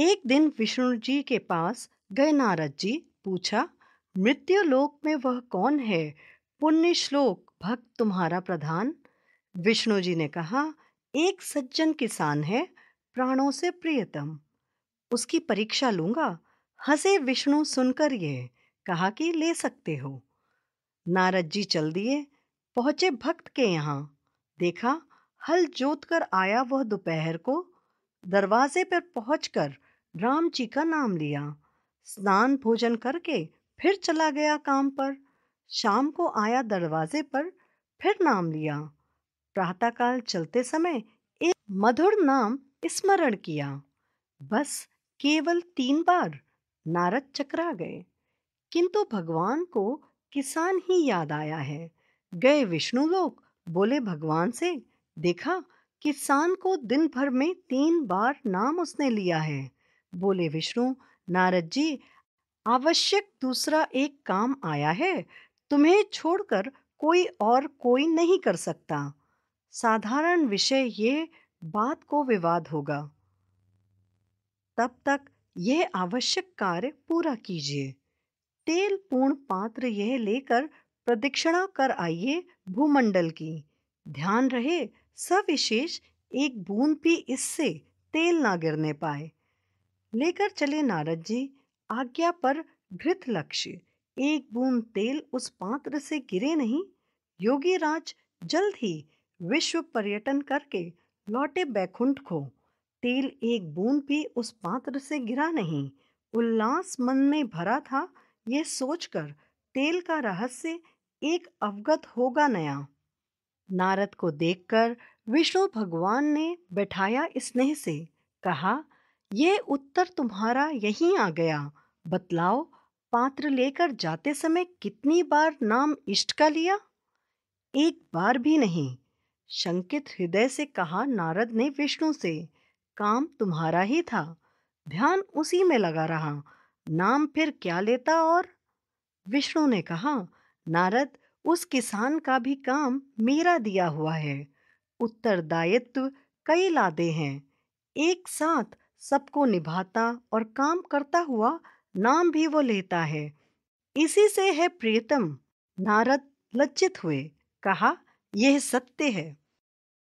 एक दिन विष्णु जी के पास गए नारद जी पूछा मृत्यु लोक में वह कौन है पुण्य श्लोक भक्त तुम्हारा प्रधान विष्णु जी ने कहा एक सज्जन किसान है प्राणों से प्रियतम उसकी परीक्षा लूंगा हंसे विष्णु सुनकर ये कहा कि ले सकते हो नारद जी चल दिए पहुंचे भक्त के यहाँ देखा हल जोत कर आया वह दोपहर को दरवाजे पर पहुंचकर राम जी का नाम लिया स्नान भोजन करके फिर चला गया काम पर शाम को आया दरवाजे पर फिर नाम लिया प्रातःकाल चलते समय एक मधुर नाम स्मरण किया बस केवल तीन बार नारद चकरा गए किंतु भगवान को किसान ही याद आया है गए विष्णु लोग बोले भगवान से देखा किसान को दिन भर में तीन बार नाम उसने लिया है बोले विष्णु नारद जी आवश्यक दूसरा एक काम आया है तुम्हें छोड़कर कोई और कोई नहीं कर सकता साधारण विषय ये बात को विवाद होगा तब तक यह आवश्यक कार्य पूरा कीजिए तेल पूर्ण पात्र यह लेकर प्रदक्षिणा कर आइए भूमंडल की ध्यान रहे सविशेष एक बूंद भी इससे तेल ना गिरने पाए लेकर चले नारद जी आज्ञा पर घृत लक्ष्य एक बूंद तेल उस पात्र से गिरे नहीं योगी राज जल्द ही विश्व पर्यटन करके लौटे बैकुंठ को तेल एक बूंद भी उस पात्र से गिरा नहीं उल्लास मन में भरा था यह सोचकर तेल का रहस्य एक अवगत होगा नया नारद को देखकर विष्णु भगवान ने बैठाया स्नेह से कहा ये उत्तर तुम्हारा यहीं आ गया बतलाओ पात्र लेकर जाते समय कितनी बार नाम इष्ट का लिया एक बार भी नहीं शंकित हृदय से कहा नारद ने विष्णु से काम तुम्हारा ही था ध्यान उसी में लगा रहा नाम फिर क्या लेता और विष्णु ने कहा नारद उस किसान का भी काम मेरा दिया हुआ है उत्तरदायित्व कई लादे हैं एक साथ सबको निभाता और काम करता हुआ नाम भी वो लेता है इसी से है प्रियतम नारद लज्जित हुए कहा यह सत्य है